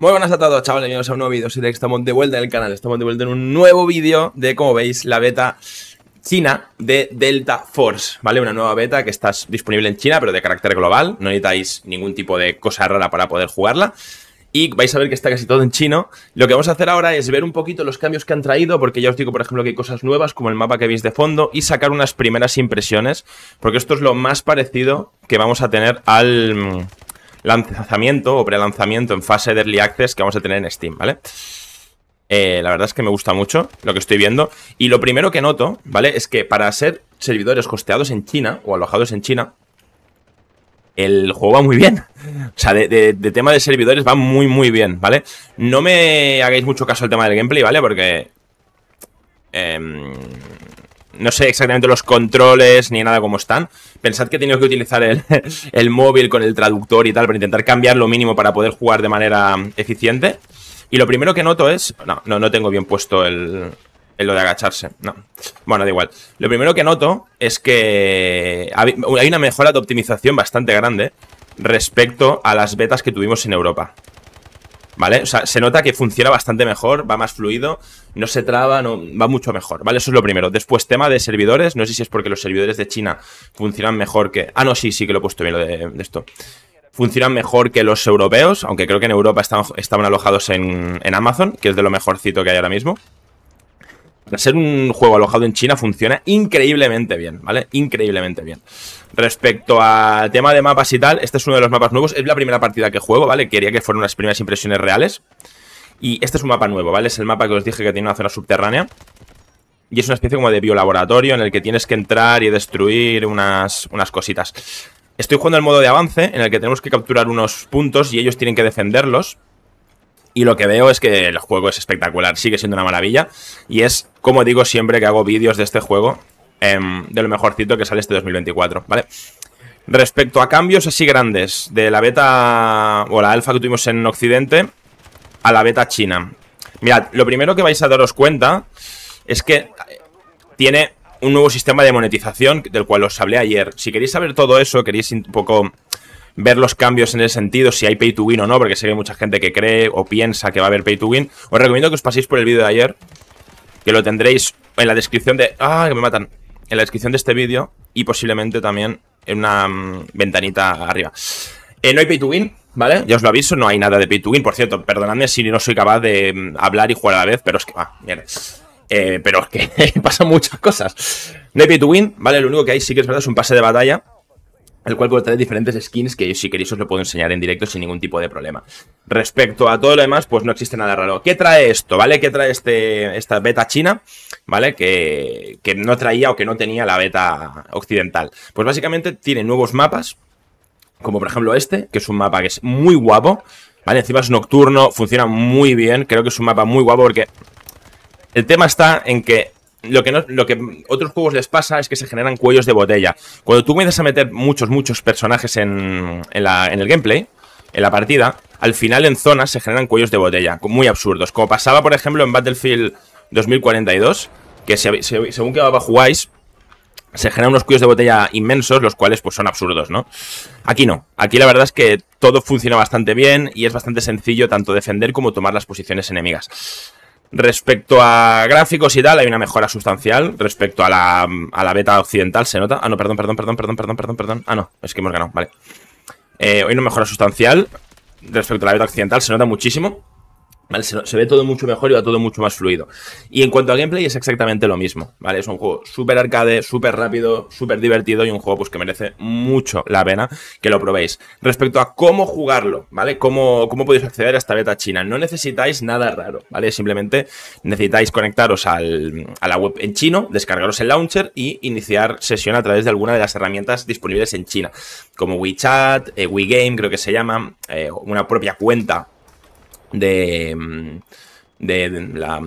Muy buenas a todos, chavales, bienvenidos a un nuevo vídeo. Soy que estamos de vuelta en el canal. Estamos de vuelta en un nuevo vídeo de, como veis, la beta china de Delta Force, ¿vale? Una nueva beta que está disponible en China, pero de carácter global. No necesitáis ningún tipo de cosa rara para poder jugarla. Y vais a ver que está casi todo en chino. Lo que vamos a hacer ahora es ver un poquito los cambios que han traído, porque ya os digo, por ejemplo, que hay cosas nuevas, como el mapa que veis de fondo, y sacar unas primeras impresiones, porque esto es lo más parecido que vamos a tener al lanzamiento o prelanzamiento en fase de Early Access que vamos a tener en Steam, ¿vale? Eh, la verdad es que me gusta mucho lo que estoy viendo. Y lo primero que noto, ¿vale? Es que para ser servidores costeados en China o alojados en China, el juego va muy bien. O sea, de, tema de servidores va muy, muy bien, ¿vale? No me hagáis mucho caso al tema del gameplay, ¿vale? Porque... Em, no sé exactamente los controles ni nada como están pensad que he tenido que utilizar el, el móvil con el traductor y tal para intentar cambiar lo mínimo para poder jugar de manera eficiente. Y lo primero que noto es... No, no, tengo bien puesto el, el lo de agacharse. No. Bueno, da igual. Lo primero que noto es que hay una mejora de optimización bastante grande respecto a las betas que tuvimos en Europa. ¿vale? O sea, se nota que funciona bastante mejor, va más fluido, no se traba, no, va mucho mejor, ¿vale? Eso es lo primero. Después, tema de servidores, no sé si es porque los servidores de China funcionan mejor que... Ah, no, sí, sí que lo he puesto bien lo de, esto funcionan mejor que los europeos, aunque creo que en Europa estaban, estaban alojados en, en, Amazon, que es de lo mejorcito que hay ahora mismo ser un juego alojado en China funciona increíblemente bien, ¿vale? Increíblemente bien. Respecto al tema de mapas y tal, este es uno de los mapas nuevos. Es la primera partida que juego, ¿vale? Quería que fueran unas primeras impresiones reales. Y este es un mapa nuevo, ¿vale? Es el mapa que os dije que tiene una zona subterránea. Y es una especie como de biolaboratorio en el que tienes que entrar y destruir unas, unas cositas. Estoy jugando el modo de avance, en el que tenemos que capturar unos puntos y ellos tienen que defenderlos y lo que veo es que el juego es espectacular, sigue siendo una maravilla y es, como digo siempre que hago vídeos de este juego, em, de lo mejorcito que sale este 2024, ¿vale? Respecto a cambios así grandes de la beta o la alfa que tuvimos en Occidente a la beta china. Mirad, lo primero que vais a daros cuenta es que tiene un nuevo sistema de monetización del cual os hablé ayer. Si queréis saber todo eso, queréis un poco ver los cambios en el sentido, si hay pay to win o no, porque sé que hay mucha gente que cree o piensa que va a haber pay to win. Os recomiendo que os paséis por el vídeo de ayer, que lo tendréis en la descripción de... ¡Ah, que me matan! En la descripción de este vídeo y posiblemente también en una mm, ventanita arriba. Eh, no hay pay to win, ¿vale? Ya os lo aviso, no hay nada de pay to win. Por cierto, perdonadme si no soy capaz de mm, hablar y jugar a la vez, pero es que... va, ah, mierda. Eh, pero es que pasan muchas cosas. No hay pay to win, ¿vale? Lo único que hay sí que es verdad es un pase de batalla el cual puede traer diferentes skins que si queréis os lo puedo enseñar en directo sin ningún tipo de problema. Respecto a todo lo demás, pues no existe nada raro. ¿Qué trae esto, vale? ¿Qué trae este, esta beta china, vale? Que, que no traía o que no tenía la beta occidental. Pues básicamente tiene nuevos mapas, como por ejemplo este, que es un mapa que es muy guapo, ¿vale? Encima es nocturno, funciona muy bien, creo que es un mapa muy guapo porque... El tema está en que lo que, no, otros juegos les pasa es que se generan cuellos de botella. Cuando tú comienzas a meter muchos, muchos personajes en, la, en el gameplay, en la partida, al final en zonas se generan cuellos de botella, muy absurdos. Como pasaba, por ejemplo, en Battlefield 2042, que según que jugáis, se generan unos cuellos de botella inmensos, los cuales pues son absurdos, ¿no? Aquí no. Aquí la verdad es que todo funciona bastante bien y es bastante sencillo tanto defender como tomar las posiciones enemigas. Respecto a gráficos y tal, hay una mejora sustancial. Respecto a la, beta occidental, se nota. Ah, no, perdón, perdón, perdón, perdón, perdón, perdón, perdón. Ah, no, es que hemos ganado, vale. Eh, hoy no mejora sustancial. Respecto a la beta occidental, se nota muchísimo. Se, ve todo mucho mejor y va todo mucho más fluido. Y en cuanto a gameplay es exactamente lo mismo, ¿vale? Es un juego súper arcade, súper rápido, súper divertido y un juego pues que merece mucho la pena que lo probéis. Respecto a cómo jugarlo, ¿vale? Cómo, cómo podéis acceder a esta beta china. No necesitáis nada raro, ¿vale? Simplemente necesitáis conectaros a la web en chino, descargaros el launcher y iniciar sesión a través de alguna de las herramientas disponibles en China, como WeChat, eh, WeGame creo que se llama, eh, una propia cuenta de, mm, de,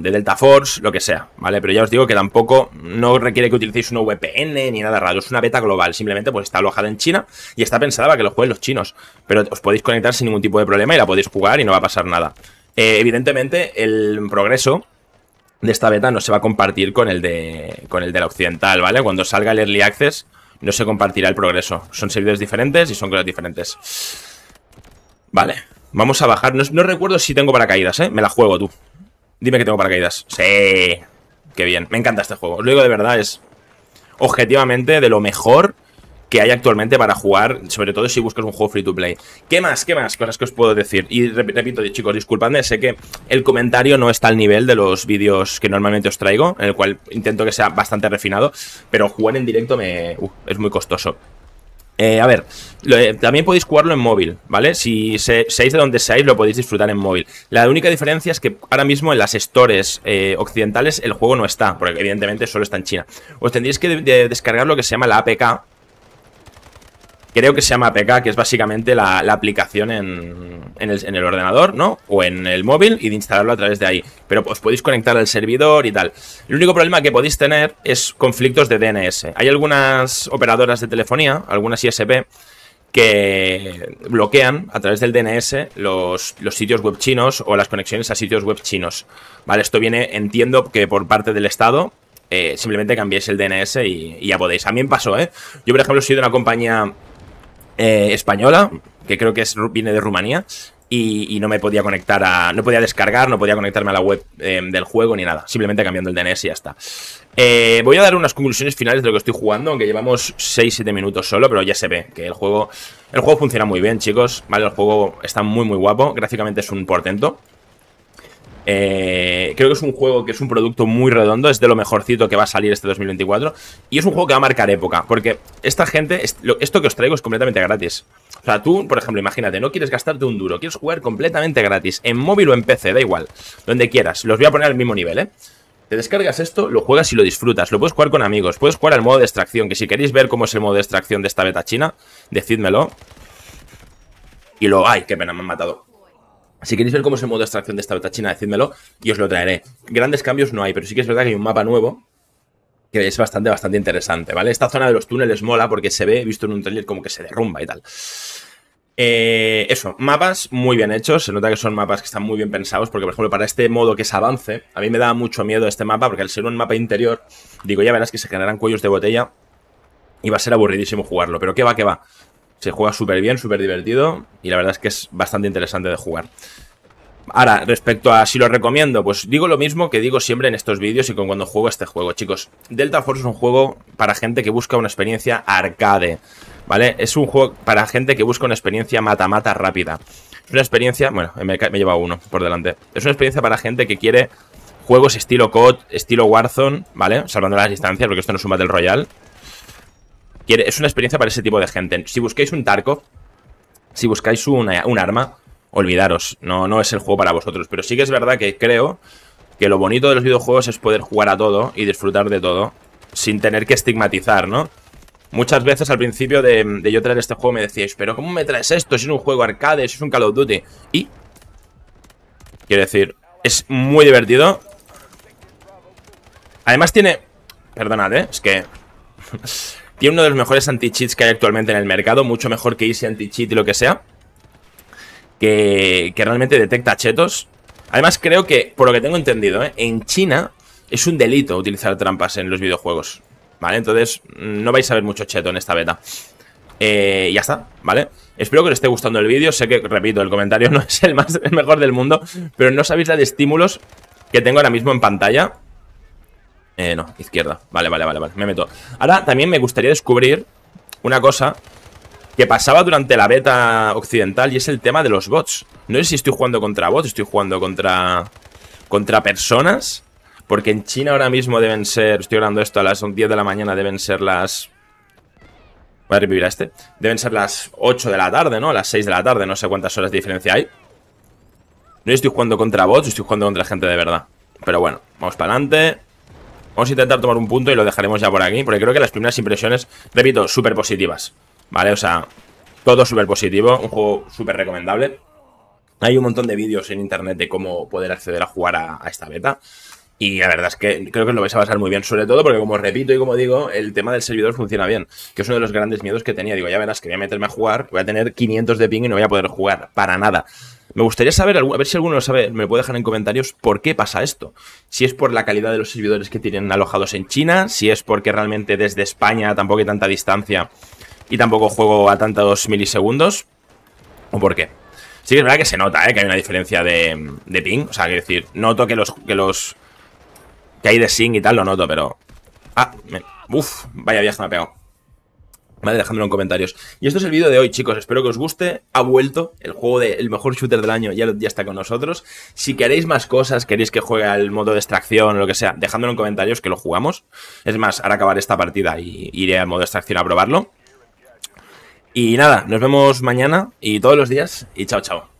Delta Force, lo que sea, ¿vale? Pero ya os digo que tampoco no requiere que utilicéis una VPN ni nada raro, es una beta global, simplemente pues está alojada en China y está pensada para que lo jueguen los chinos, pero os podéis conectar sin ningún tipo de problema y la podéis jugar y no va a pasar nada. Eh, evidentemente el progreso de esta beta no se va a compartir con el de con el de la occidental, ¿vale? Cuando salga el Early Access no se compartirá el progreso, son servidores diferentes y son cosas diferentes. Vale, Vamos a bajar. No, recuerdo si tengo paracaídas, ¿eh? Me la juego, tú. Dime que tengo paracaídas. Sí. Qué bien. Me encanta este juego. Os lo digo de verdad, es objetivamente de lo mejor que hay actualmente para jugar, sobre todo si buscas un juego free to play. ¿Qué más? ¿Qué más? Cosas que os puedo decir. Y repito, chicos, disculpadme, sé que el comentario no está al nivel de los vídeos que normalmente os traigo, en el cual intento que sea bastante refinado, pero jugar en directo me, uh, es muy costoso. Eh, a ver, eh, también podéis jugarlo en móvil, ¿vale? Si seáis de donde seáis, lo podéis disfrutar en móvil. La única diferencia es que ahora mismo en las stores eh, occidentales el juego no está, porque evidentemente solo está en China. Os tendréis que descargar lo que se llama la APK, creo que se llama PK que es básicamente la, aplicación en, el, ordenador, ¿no? O en el móvil y de instalarlo a través de ahí. Pero os podéis conectar al servidor y tal. El único problema que podéis tener es conflictos de DNS. Hay algunas operadoras de telefonía, algunas ISP, que bloquean a través del DNS los, sitios web chinos o las conexiones a sitios web chinos. ¿Vale? Esto viene, entiendo que por parte del Estado, eh, simplemente cambiéis el DNS y, ya podéis. A mí me pasó, ¿eh? Yo, por ejemplo, soy de una compañía eh, española, que creo que es, viene de Rumanía, y, no me podía conectar a. No podía descargar, no podía conectarme a la web em, del juego ni nada. Simplemente cambiando el DNS y ya está. Eh, voy a dar unas conclusiones finales de lo que estoy jugando, aunque llevamos 6-7 minutos solo, pero ya se ve que el juego. El juego funciona muy bien, chicos. Vale, el juego está muy muy guapo. Gráficamente es un portento. Eh, creo que es un juego que es un producto muy redondo, es de lo mejorcito que va a salir este 2024 y es un juego que va a marcar época, porque esta gente, esto que os traigo es completamente gratis. O sea, tú, por ejemplo, imagínate, no quieres gastarte un duro, quieres jugar completamente gratis, en móvil o en PC, da igual, donde quieras, los voy a poner al mismo nivel, ¿eh? Te descargas esto, lo juegas y lo disfrutas, lo puedes jugar con amigos, puedes jugar al modo de extracción, que si queréis ver cómo es el modo de extracción de esta beta china, decídmelo. Y lo... ¡Ay, qué pena, me han matado! Si queréis ver cómo es el modo de extracción de esta beta china, decídmelo y os lo traeré. Grandes cambios no hay, pero sí que es verdad que hay un mapa nuevo que es bastante, bastante interesante, ¿vale? Esta zona de los túneles mola porque se ve, visto en un trailer, como que se derrumba y tal. Eh, eso, mapas muy bien hechos. Se nota que son mapas que están muy bien pensados. Porque, por ejemplo, para este modo que es avance, a mí me da mucho miedo este mapa. Porque al ser un mapa interior, digo, ya verás que se generarán cuellos de botella. Y va a ser aburridísimo jugarlo. Pero qué va, que va. Se juega súper bien, súper divertido y la verdad es que es bastante interesante de jugar. Ahora, respecto a si lo recomiendo, pues digo lo mismo que digo siempre en estos vídeos y con cuando juego este juego, chicos. Delta Force es un juego para gente que busca una experiencia arcade, ¿vale? Es un juego para gente que busca una experiencia mata-mata rápida. Es una experiencia, bueno, me, me lleva uno por delante. Es una experiencia para gente que quiere juegos estilo COD, estilo Warzone, ¿vale? Salvando las distancias, porque esto no es un Battle Royale es una experiencia para ese tipo de gente. Si buscáis un Tarkov, si buscáis un arma, olvidaros, no, no es el juego para vosotros. Pero sí que es verdad que creo que lo bonito de los videojuegos es poder jugar a todo y disfrutar de todo sin tener que estigmatizar, ¿no? Muchas veces al principio de, de yo traer este juego me decíais, pero ¿cómo me traes esto? Si es un juego arcade, si es un Call of Duty. Y... Quiero decir, es muy divertido. Además tiene... Perdonad, ¿eh? Es que... y uno de los mejores anti-cheats que hay actualmente en el mercado, mucho mejor que Easy Anti-Cheat y lo que sea. Que, realmente detecta chetos. Además, creo que, por lo que tengo entendido, ¿eh? en China es un delito utilizar trampas en los videojuegos. ¿Vale? Entonces, no vais a ver mucho cheto en esta beta. Eh, ya está, ¿vale? Espero que os esté gustando el vídeo. Sé que, repito, el comentario no es el, más, mejor del mundo, pero no sabéis la de estímulos que tengo ahora mismo en pantalla. Eh, no, izquierda. Vale, vale, vale, vale. Me meto. Ahora también me gustaría descubrir una cosa que pasaba durante la beta occidental y es el tema de los bots. No sé si estoy jugando contra bots, estoy jugando contra, contra personas. Porque en China ahora mismo deben ser, estoy hablando esto a las 10 de la mañana, deben ser las... Voy a revivir a este. Deben ser las 8 de la tarde, ¿no? Las 6 de la tarde, no sé cuántas horas de diferencia hay. No estoy jugando contra bots, estoy jugando contra gente de verdad. Pero bueno, vamos para adelante. Vamos a intentar tomar un punto y lo dejaremos ya por aquí, porque creo que las primeras impresiones, repito, súper positivas, ¿vale? O sea, todo súper positivo, un juego súper recomendable. Hay un montón de vídeos en internet de cómo poder acceder a jugar a, esta beta. Y la verdad es que creo que lo vais a pasar muy bien, sobre todo porque, como repito y como digo, el tema del servidor funciona bien, que es uno de los grandes miedos que tenía. Digo, ya verás que voy a meterme a jugar, voy a tener 500 de ping y no voy a poder jugar para nada. Me gustaría saber, a ver si alguno lo sabe, me puede dejar en comentarios por qué pasa esto. Si es por la calidad de los servidores que tienen alojados en China, si es porque realmente desde España tampoco hay tanta distancia y tampoco juego a tantos milisegundos, o por qué. Sí, es verdad que se nota, ¿eh? que hay una diferencia de, de ping. O sea, quiero decir, noto que los, que los. que hay de sync y tal, lo noto, pero. Ah, uf, vaya viaje me ha pegado. Vale, en comentarios. Y esto es el vídeo de hoy, chicos. Espero que os guste. Ha vuelto el juego del mejor shooter del año. Ya, ya está con nosotros. Si queréis más cosas, queréis que juegue al modo de extracción o lo que sea, dejándolo en comentarios que lo jugamos. Es más, ahora acabar esta partida y iré al modo de extracción a probarlo. Y nada, nos vemos mañana y todos los días. Y chao, chao.